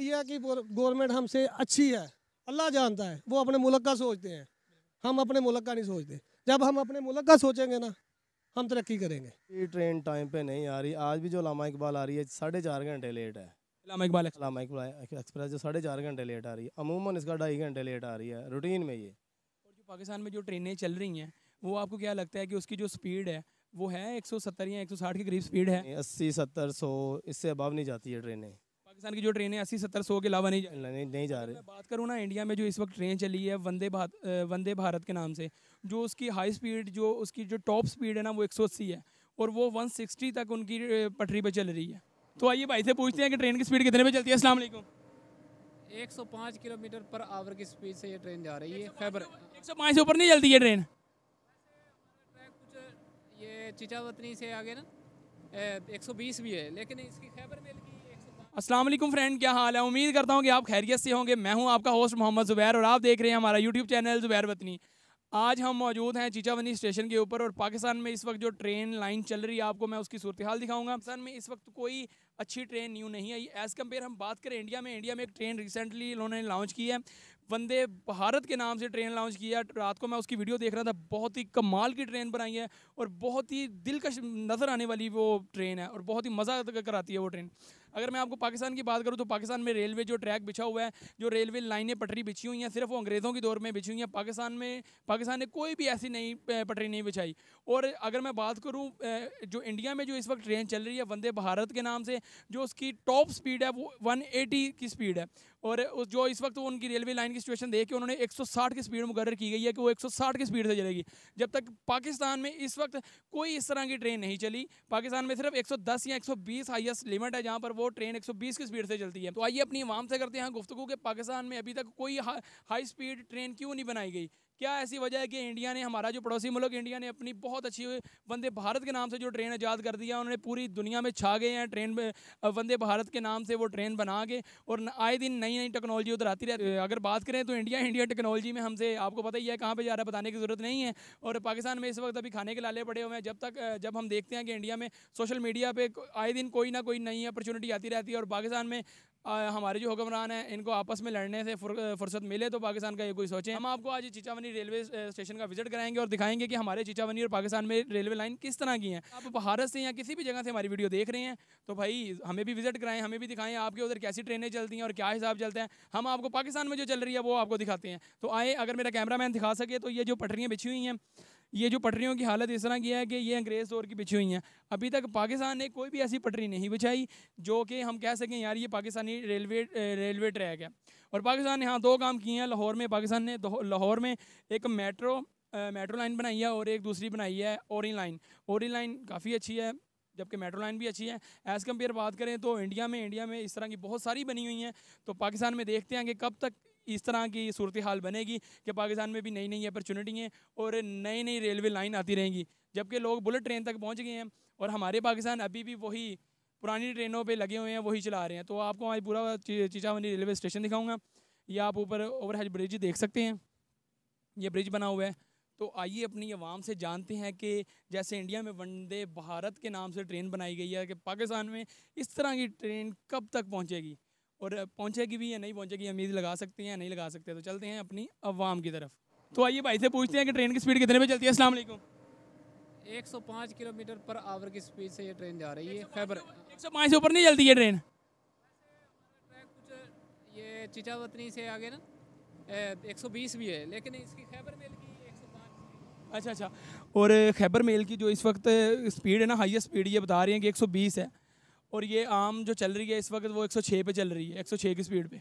सोचती है कि गवर्नमेंट हमसे अच्छी है अल्लाह जानता है वो अपने मुल्क का सोचते हैं हम अपने मुल्क का नहीं सोचते जब हम अपने मुल्क का सोचेंगे ना हम तरक्की करेंगे ये ट्रेन टाइम पे नहीं आ रही आज भी जो लामा इकबाल आ रही है साढ़े चार घंटे लेट है लामा इकबाल लामा इकबाल एक्सप्रेस जो साढ़े चार घंटे लेट आ रही है अमूमन इसका ढाई घंटे लेट आ रही है रूटीन में ये और जो पाकिस्तान में जो ट्रेनें चल रही हैं वो आपको क्या लगता है कि उसकी जो स्पीड है वो है एक या एक के करीब स्पीड है अस्सी सत्तर सौ इससे अभाव नहीं जाती है ट्रेनें पाकिस्तान की जो ट्रेन है अस्सी सत्तर सौ के अलावा नहीं जा नहीं, नहीं जा मैं बात करूँ ना इंडिया में जो इस वक्त ट्रेन चली है वंदे भारत वंदे भारत के नाम से जो उसकी हाई स्पीड जो उसकी जो टॉप स्पीड है ना वो एक है और वो सिक्सटी तक उनकी पटरी पर चल रही है तो आइए भाई से पूछते हैं कि ट्रेन की स्पीड कितने पर चलती है एक सौ पाँच किलोमीटर पर आवर की स्पीड से ये ट्रेन जा रही है एक सौ पाँच से ऊपर नहीं चलती है ट्रेन कुछ ये चिचावतनी से आगे ना एक सौ बीस भी है लेकिन इसकी खैबर में अस्सलाम वालेकुम फ्रेंड क्या हाल है उम्मीद करता हूँ कि आप खैरियत से होंगे मैं हूँ आपका होस्ट मोहम्मद ज़ुबैर और आप देख रहे हैं हमारा यूट्यूब चैनल ज़ुबैर वतनी आज हम मौजूद हैं चीचावनी स्टेशन के ऊपर और पाकिस्तान में इस वक्त जो ट्रेन लाइन चल रही है आपको मैं उसकी सूरत हाल दिखाऊंगा पाकिस्तान में इस वक्त कोई अच्छी ट्रेन न्यू नहीं आई एज़ कम्पेयर हम बात करें इंडिया में इंडिया में एक ट्रेन रिसेंटली इन्होंने लॉन्च की है वंदे भारत के नाम से ट्रेन लॉन्च की है रात को मैं उसकी वीडियो देख रहा था बहुत ही कमाल की ट्रेन बनाई है और बहुत ही दिलकश नज़र आने वाली वो ट्रेन है और बहुत ही मज़ा कराती है वो ट्रेन अगर मैं आपको पाकिस्तान की बात करूँ तो पाकिस्तान में रेलवे जो ट्रैक बिछा हुआ है जो रेलवे लाइनें पटरी बिछी हुई हैं सिर्फ वो अंग्रेज़ों के दौर में बिछी हुई हैं पाकिस्तान में पाकिस्तान ने कोई भी ऐसी नई पटरी नहीं बिछाई और अगर मैं बात करूँ जो इंडिया में जो इस वक्त ट्रेन चल रही है वंदे भारत के नाम से जो उसकी टॉप स्पीड है वो एटी की स्पीड है और उस जो इस वक्त वो उनकी रेलवे लाइन की सिचुएशन देख के उन्होंने 160 की स्पीड मुकर की गई है कि वो 160 की स्पीड से चलेगी जब तक पाकिस्तान में इस वक्त कोई इस तरह की ट्रेन नहीं चली पाकिस्तान में सिर्फ 110 या 120 हाईएस्ट लिमिट है जहाँ पर वो ट्रेन 120 की स्पीड से चलती है तो आइए अपनी आवाम से करते हैं गुफ्तु के पाकिस्तान में अभी तक कोई हाई स्पीड ट्रेन क्यों नहीं बनाई गई क्या ऐसी वजह है कि इंडिया ने हमारा जो पड़ोसी मुल्क इंडिया ने अपनी बहुत अच्छी वंदे भारत के नाम से जो ट्रेन आज़ाद कर दिया उन्होंने पूरी दुनिया में छा गए हैं ट्रेन वंदे भारत के नाम से वो ट्रेन बना के और आए दिन नई नई टेक्नोलॉजी उधर आती रहती है अगर बात करें तो इंडिया इंडिया टेक्नोलॉजी में हमसे आपको पता ही है कहाँ पर जा रहा है बताने की ज़रूरत नहीं है और पाकिस्तान में इस वक्त अभी खाने के लाले पड़े हुए हैं जब तक जब हम देखते हैं कि इंडिया में सोशल मीडिया पर आए दिन कोई ना कोई नई अपॉर्चुनिटी आती रहती है और पाकिस्तान में हमारे जो हुक्मरान हैं इनको आपस में लड़ने से फुर्सत मिले तो पाकिस्तान का ये कोई सोचें हम आपको आज चिचावनी रेलवे स्टेशन का विजिट कराएंगे और दिखाएंगे कि हमारे चिचावनी और पाकिस्तान में रेलवे लाइन किस तरह की हैं आप भारत से या किसी भी जगह से हमारी वीडियो देख रहे हैं तो भाई हमें भी विजिट कराएं हमें भी दिखाएं आपके उधर कैसी ट्रेनें चलती हैं और क्या हिसाब चलते हैं हम आपको पाकिस्तान में जो चल रही है वो आपको दिखाते हैं तो आए अगर मेरा कैमरा दिखा सके तो ये जो पटरियाँ बिछी हुई हैं ये जो पटरियों की हालत इस तरह की है कि ये अंग्रेज़ दौर की बिछी हुई हैं अभी तक पाकिस्तान ने कोई भी ऐसी पटरी नहीं बिछाई जो कि हम कह सकें यार ये पाकिस्तानी रेलवे रेलवे ट्रैक है और पाकिस्तान ने हाँ दो काम किए हैं लाहौर में पाकिस्तान ने लाहौर में एक मेट्रो मेट्रो लाइन बनाई है और एक दूसरी बनाई है औरिंग लाइन ओरी लाइन काफ़ी अच्छी है जबकि मेट्रो लाइन भी अच्छी है एज़ कम्पेयर बात करें तो इंडिया में इंडिया में इस तरह की बहुत सारी बनी हुई हैं तो पाकिस्तान में देखते हैं कि कब तक इस तरह की सूरत हाल बनेगी कि पाकिस्तान में भी नई नई अपॉर्चुनिटी हैं और नई नई रेलवे लाइन आती रहेंगी जबकि लोग बुलेट ट्रेन तक पहुँच गए हैं और हमारे पाकिस्तान अभी भी वही पुरानी ट्रेनों पर लगे हुए हैं वही चला रहे हैं तो आपको आज पूरा चीचावनी रेलवे स्टेशन दिखाऊँगा या आप ऊपर हेज ब्रिज देख सकते हैं ये ब्रिज बना हुआ है तो आइए अपनी आवाम से जानते हैं कि जैसे इंडिया में वंदे भारत के नाम से ट्रेन बनाई गई है कि पाकिस्तान में इस तरह की ट्रेन कब तक पहुंचेगी और पहुँचेगी भी या नहीं पहुँचेगी उम्मीद लगा सकते हैं या नहीं लगा सकते तो चलते हैं अपनी अवाम की तरफ तो आइए भाई से पूछते हैं कि ट्रेन की स्पीड कितने पे चलती है एक सौ पाँच किलोमीटर पर आवर की स्पीड से ये ट्रेन जा रही है खैबर पाँच से ऊपर नहीं चलती है ट्रेन कुछ ये चिचावतनी से आगे ना एक सौ बीस भी है लेकिन इसकी खैबर मेल की एक सौ पाँच अच्छा अच्छा और खैबर मेल की जो इस वक्त स्पीड है ना हाइस्ट स्पीड ये बता रही हैं कि एक सौ बीस है और ये आम जो चल रही है इस वक्त वो 106 पे चल रही है 106 की स्पीड पे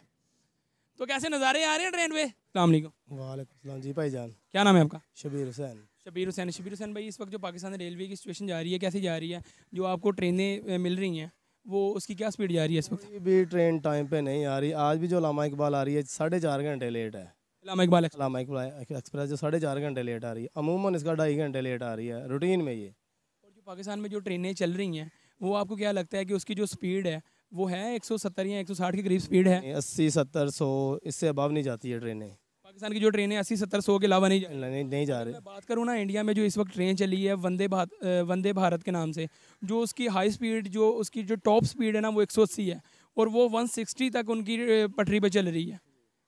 तो कैसे नज़ारे आ रहे हैं ट्रेन पे सलामकुम वालेकाम जी भाई जान क्या नाम है आपका शबीर हुसैन शबीर हुसैन शबीर हुसैन भाई इस वक्त जो पाकिस्तान रेलवे की सिचुएशन जा रही है कैसे जा रही है जो आपको ट्रेनें मिल रही हैं वो उसकी क्या स्पीड जा रही है इस वक्त भी ट्रेन टाइम पे नहीं आ रही आज भी जो लामा इकबाल आ रही है साढ़े चार घंटे लेट है लामा इकबाल लामा इकबाल एक्सप्रेस जो साढ़े चार घंटे लेट आ रही है अमूमन इसका ढाई घंटे लेट आ रही है रूटीन में ये और जो पाकिस्तान में जो ट्रेनें चल रही हैं वो आपको क्या लगता है कि उसकी जो स्पीड है वो है 170 या 160 के करीब स्पीड है अस्सी सत्तर सौ इससे अभाव नहीं जाती है ट्रेनें पाकिस्तान की जो ट्रेनें अस्सी सत्तर सौ के अलावा नहीं जा नहीं, नहीं जा रही बात करूँ ना इंडिया में जो इस वक्त ट्रेन चली है वंदे भारत वंदे भारत के नाम से जो उसकी हाई स्पीड जो उसकी जो टॉप स्पीड है ना वो एक है और वो सिक्सटी तक उनकी पटरी पर चल रही है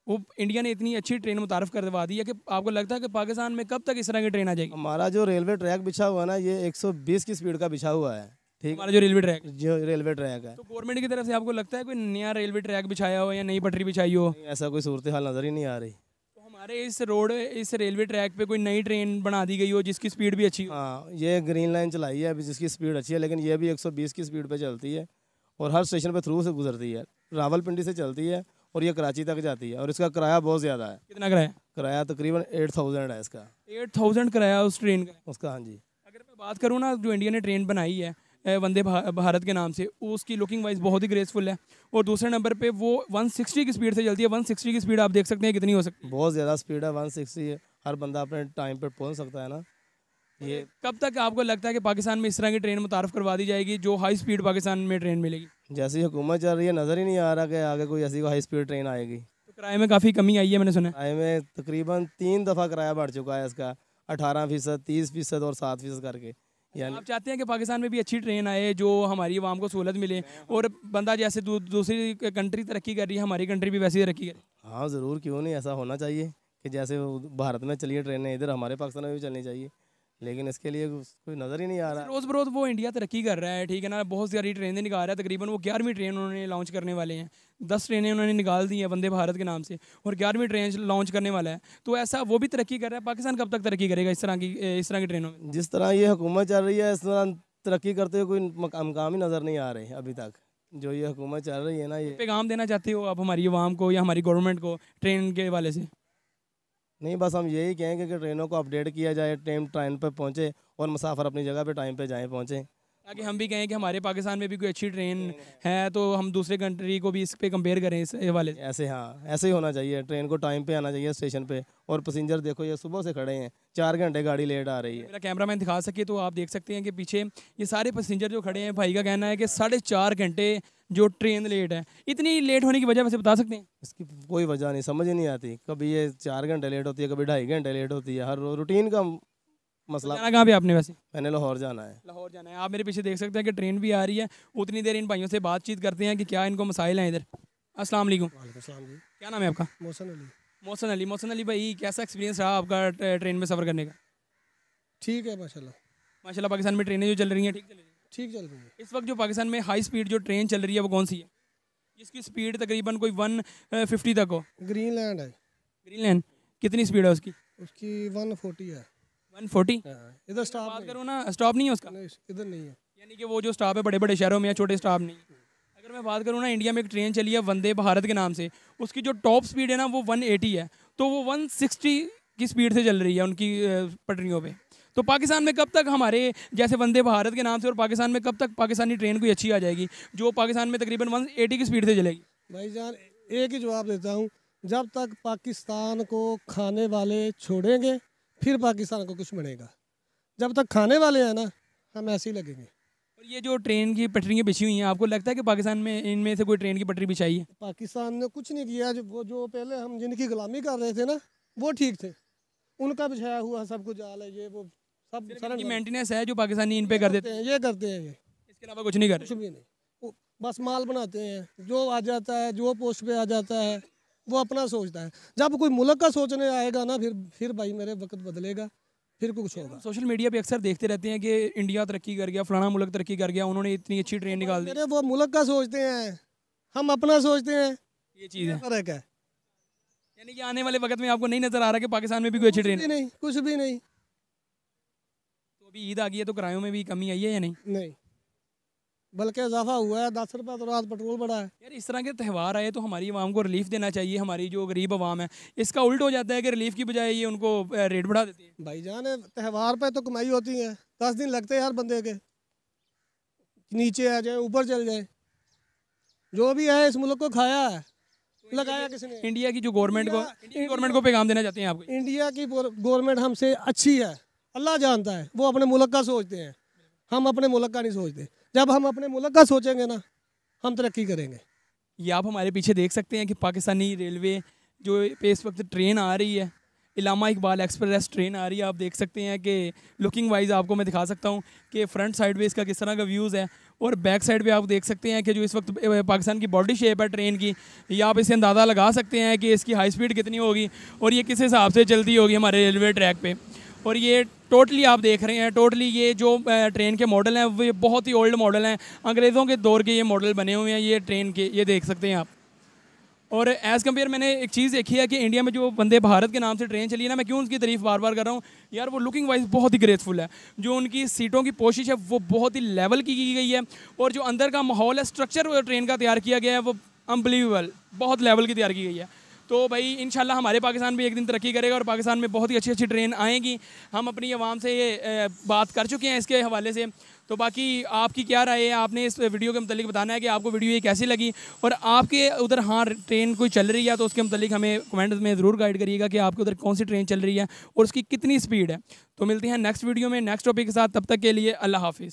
वो इंडिया ने इतनी अच्छी ट्रेन मुतारफ करवा दी है कि आपको लगता है कि पाकिस्तान में कब तक इस तरह की ट्रेन आ जाएगी हमारा जो रेलवे ट्रैक बिछा हुआ ना ये 120 की स्पीड का बिछा हुआ है ठीक हमारा जो रेलवे ट्रैक जो रेलवे ट्रैक है तो गवर्नमेंट की तरफ से आपको लगता है कोई नया रेलवे ट्रैक बिछाया हो या नई पटरी बिछाई हो ऐसा कोई सूरत हाल नज़र ही नहीं आ रही तो हमारे इस रोड इस रेलवे ट्रैक पे कोई नई ट्रेन बना दी गई हो जिसकी स्पीड भी अच्छी हाँ ये ग्रीन लाइन चलाई है अभी जिसकी स्पीड अच्छी है लेकिन ये भी एक की स्पीड पर चलती है और हर स्टेशन पर थ्रू से गुजरती है रावलपिंडी से चलती है और ये कराची तक जाती है और इसका किराया बहुत ज़्यादा है कितना किराया किराया तकरीबन एट थाउजेंड है इसका एट थाउजेंड किराया उस ट्रेन का उसका हाँ जी अगर मैं बात करूँ ना जो इंडिया ने ट्रेन बनाई है वंदे भारत के नाम से उसकी लुकिंग वाइज बहुत ही ग्रेसफुल है और दूसरे नंबर पे वो 160 की स्पीड से चलती है 160 की स्पीड आप देख सकते हैं कितनी हो सकती है बहुत ज़्यादा स्पीड है वन हर बंदा अपने टाइम पर पहुँच सकता है ना ये कब तक आपको लगता है कि पाकिस्तान में इस तरह की ट्रेन मुतारफ़ करवा दी जाएगी जो हाई स्पीड पाकिस्तान में ट्रेन मिलेगी जैसी हुकूमत चल रही है नज़र ही नहीं आ रहा कि आगे कोई ऐसी हाई स्पीड ट्रेन आएगी तो किराए में काफ़ी कमी आई है मैंने सुना किराए में तकरीबन तीन दफ़ा किराया बढ़ चुका है इसका अठारह फीसद तीस फीसद और सात फीसद करके आप चाहते हैं कि पाकिस्तान में भी अच्छी ट्रेन आए जो हमारी आवाम को सहूलत मिले और बंदा जैसे दूसरी कंट्री तरक्की कर रही है हमारी कंट्री भी वैसी तरक्की कर हाँ ज़रूर क्यों नहीं ऐसा होना चाहिए कि जैसे भारत में चलिए ट्रेनें इधर हमारे पाकिस्तान में भी चलनी चाहिए लेकिन इसके लिए कोई नज़र ही नहीं आ रहा रोज़ बरोज़ वो इंडिया तरक्की कर रहा है ठीक है ना बहुत सारी ट्रेनें निकाल रहा है तकरीबन वो ग्यारहवीं ट्रेन उन्होंने लॉन्च करने वाले हैं दस ट्रेनें उन्होंने निकाल दी हैं वंदे भारत के नाम से और ग्यारहवीं ट्रेन लॉन्च करने वाला है तो ऐसा वो भी तरक्की कर रहा है पाकिस्तान कब तक तरक्की करेगा इस तरह की इस तरह की ट्रेनों में जिस तरह ये हुकूमत चल रही है इस तरह तरक्की करते हुए कोई मकाम ही नज़र नहीं आ रहे अभी तक जो ये हुकूमत चल रही है ना ये पैगाम देना चाहते हो आप हमारी आवाम को या हमारी गवर्नमेंट को ट्रेन के वाले से नहीं बस हम यही कहेंगे कि ट्रेनों को अपडेट किया जाए टाइम ट्रेन पर पहुँचे और मुसाफर अपनी जगह पर टाइम पर जाएँ पहुँचें ताकि हम भी कहें कि हमारे पाकिस्तान में भी कोई अच्छी ट्रेन है तो हम दूसरे कंट्री को भी इस पे कंपेयर करें इस वाले ऐसे हाँ ऐसे ही होना चाहिए ट्रेन को टाइम पे आना चाहिए स्टेशन पे और पैसेंजर देखो ये सुबह से खड़े हैं चार घंटे गाड़ी लेट आ रही है मेरा कैमरा मैन दिखा सके तो आप देख सकते हैं कि पीछे ये सारे पैसेंजर जो खड़े हैं भाई का कहना है कि साढ़े चार घंटे जो ट्रेन लेट है इतनी लेट होने की वजह वैसे बता सकते हैं इसकी कोई वजह नहीं समझ ही नहीं आती कभी ये चार घंटे लेट होती है कभी ढाई घंटे लेट होती है हर रूटीन का मसला कहाँ पे आपने वैसे मैंने लाहौर जाना है लाहौर जाना है आप मेरे पीछे देख सकते हैं कि ट्रेन भी आ रही है उतनी देर इन भाइयों से बातचीत करते हैं कि क्या इनको मसाइल हैं इधर असल क्या नाम है आपका मोहसन अली मोहसन अली मोहसन अली भाई कैसा एक्सपीरियंस रहा आपका ट्रेन में सफ़र करने का ठीक है माशाल्लाह माशाल्लाह पाकिस्तान में ट्रेनें जो चल रही हैं ठीक चल रही ठीक चल रही है इस वक्त जो पाकिस्तान में हाई स्पीड जो ट्रेन चल रही है वो कौन सी है जिसकी स्पीड तकरीबन कोई वन फिफ्टी तक हो ग्रीन लैंड है ग्रीन लैंड कितनी स्पीड है उसकी उसकी वन फोर्टी है वन फोर्टी हाँ, इधर स्टॉप बात करो ना स्टॉप नहीं है उसका इधर नहीं है यानी कि वो जो स्टॉप है बड़े बड़े शहरों में या छोटे स्टॉप नहीं अगर मैं बात करूँ ना इंडिया में एक ट्रेन चली है वंदे भारत के नाम से उसकी जो टॉप स्पीड है ना वो 180 है तो वो 160 की स्पीड से चल रही है उनकी पटरियों पे तो पाकिस्तान में कब तक हमारे जैसे वंदे भारत के नाम से और पाकिस्तान में कब तक पाकिस्तानी ट्रेन कोई अच्छी आ जाएगी जो पाकिस्तान में तकरीबन वन एटी की स्पीड से चलेगी भाई जान एक ही जवाब देता हूँ जब तक पाकिस्तान को खाने वाले छोड़ेंगे फिर पाकिस्तान को कुछ बनेगा जब तक खाने वाले हैं ना हम ऐसे ही लगेंगे और ये जो ट्रेन की पटरियाँ बिछी हुई हैं आपको लगता है कि पाकिस्तान में इनमें से कोई ट्रेन की पटरी बिछाई है पाकिस्तान ने कुछ नहीं किया जो जो पहले हम जिनकी गुलामी कर रहे थे ना वो ठीक थे उनका बिछाया हुआ सब कुछ आल है ये वो सब सारा मेंटेनेंस है जो पाकिस्तानी इन पे कर देते हैं ये करते हैं ये इसके अलावा कुछ नहीं करते कुछ भी नहीं बस माल बनाते हैं जो आ जाता है जो पोस्ट पे आ जाता है वो अपना सोचता है जब कोई मुल्क का सोचने आएगा ना फिर फिर भाई मेरे वक्त बदलेगा फिर कुछ होगा सोशल मीडिया पे अक्सर देखते रहते हैं कि इंडिया तरक्की कर गया फलाना मुल्क तरक्की कर गया उन्होंने इतनी अच्छी ट्रेन तो निकाल दी वो मुल्क का सोचते हैं हम अपना सोचते हैं ये चीज़ है फर्क है यानी कि आने वाले वक्त में आपको नहीं नजर आ रहा कि पाकिस्तान में भी कोई अच्छी ट्रेन नहीं कुछ भी नहीं अभी ईद आ गई है तो किरायों में भी कमी आई है या नहीं नहीं बल्कि इजाफा हुआ है दस रुपये तो रात पेट्रोल बढ़ा है यार इस तरह के त्यौहार आए तो हमारी आवाम को रिलीफ देना चाहिए हमारी जो गरीब आवाम है इसका उल्ट हो जाता है कि रिलीफ की बजाय ये उनको रेट बढ़ा देते हैं भाई जान त्यौहार पे तो कमाई होती है दस दिन लगते हैं हर बंदे के नीचे आ जाए ऊपर चल जाए जो भी है इस मुल्क को खाया है तो लगाया किसी ने इंडिया की जो गवर्नमेंट को गवर्नमेंट को पैगाम देना चाहते हैं आपको इंडिया की गवर्नमेंट हमसे अच्छी है अल्लाह जानता है वो अपने मुल्क का सोचते हैं हम अपने मुल्क का नहीं सोचते जब हम अपने मुल्क का सोचेंगे ना हम तरक्की करेंगे ये आप हमारे पीछे देख सकते हैं कि पाकिस्तानी रेलवे जो इस वक्त ट्रेन आ रही है इलामा इकबाल एक्सप्रेस ट्रेन आ रही है आप देख सकते हैं कि लुकिंग वाइज आपको मैं दिखा सकता हूँ कि फ्रंट साइड पे इसका किस तरह का व्यूज़ है और बैक साइड पे आप देख सकते हैं कि जो इस वक्त पाकिस्तान की बॉडी शेप है ट्रेन की या आप इसे अंदाज़ा लगा सकते हैं कि इसकी हाई स्पीड कितनी होगी और ये किस हिसाब से चलती होगी हमारे रेलवे ट्रैक पर और ये टोटली आप देख रहे हैं टोटली ये जो ट्रेन के मॉडल हैं वो बहुत ही ओल्ड मॉडल हैं अंग्रेज़ों के दौर के ये मॉडल बने हुए हैं ये ट्रेन के ये देख सकते हैं आप और एज़ कम्पेयर मैंने एक चीज़ देखी है कि इंडिया में जो वंदे भारत के नाम से ट्रेन चली है ना मैं क्यों उनकी तारीफ बार बार कर रहा हूँ यार वो लुकिंग वाइज बहुत ही ग्रेसफुल है जो उनकी सीटों की कोशिश है वो बहुत ही लेवल की की गई है और जो अंदर का माहौल है स्ट्रक्चर ट्रेन का तैयार किया गया है वो अनबिलीवेबल बहुत लेवल की तैयार की गई है तो भाई इन हमारे पाकिस्तान भी एक दिन तरक्की करेगा और पाकिस्तान में बहुत ही अच्छी अच्छी ट्रेन आएंगी हम अपनी आवाम से ये बात कर चुके हैं इसके हवाले से तो बाकी आपकी क्या राय है आपने इस वीडियो के मतलब बताना है कि आपको वीडियो ये कैसी लगी और आपके उधर हाँ ट्रेन कोई चल रही है तो उसके मतलब हमें कमेंट में ज़रूर गाइड करिएगा कि आपके उधर कौन सी ट्रेन चल रही है और उसकी कितनी स्पीड है तो मिलते हैं नेक्स्ट वीडियो में नेक्स्ट टॉपिक के साथ तब तक के लिए अल्लाह हाफिज़